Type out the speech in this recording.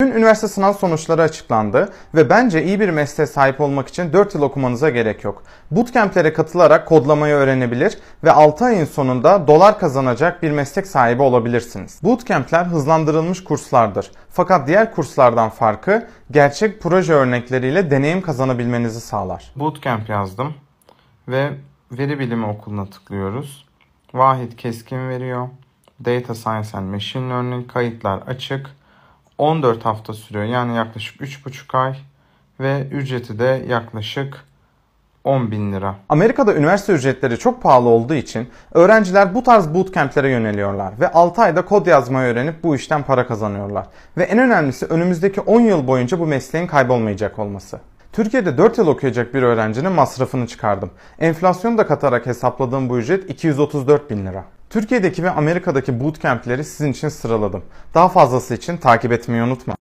Dün üniversite sınav sonuçları açıklandı ve bence iyi bir mesleğe sahip olmak için 4 yıl okumanıza gerek yok. Bootcamp'lere katılarak kodlamayı öğrenebilir ve 6 ayın sonunda dolar kazanacak bir meslek sahibi olabilirsiniz. Bootcamp'ler hızlandırılmış kurslardır. Fakat diğer kurslardan farkı gerçek proje örnekleriyle deneyim kazanabilmenizi sağlar. Bootcamp yazdım ve veri bilimi okuluna tıklıyoruz. Vahit keskin veriyor. Data Science and Machine Learning kayıtlar açık. 14 hafta sürüyor. Yani yaklaşık 3,5 ay ve ücreti de yaklaşık 10 bin lira. Amerika'da üniversite ücretleri çok pahalı olduğu için öğrenciler bu tarz bootcamp'lere yöneliyorlar ve 6 ayda kod yazmayı öğrenip bu işten para kazanıyorlar. Ve en önemlisi önümüzdeki 10 yıl boyunca bu mesleğin kaybolmayacak olması. Türkiye'de 4 yıl okuyacak bir öğrencinin masrafını çıkardım. Enflasyonu da katarak hesapladığım bu ücret 234 bin lira. Türkiye'deki ve Amerika'daki bootcamp'leri sizin için sıraladım. Daha fazlası için takip etmeyi unutma.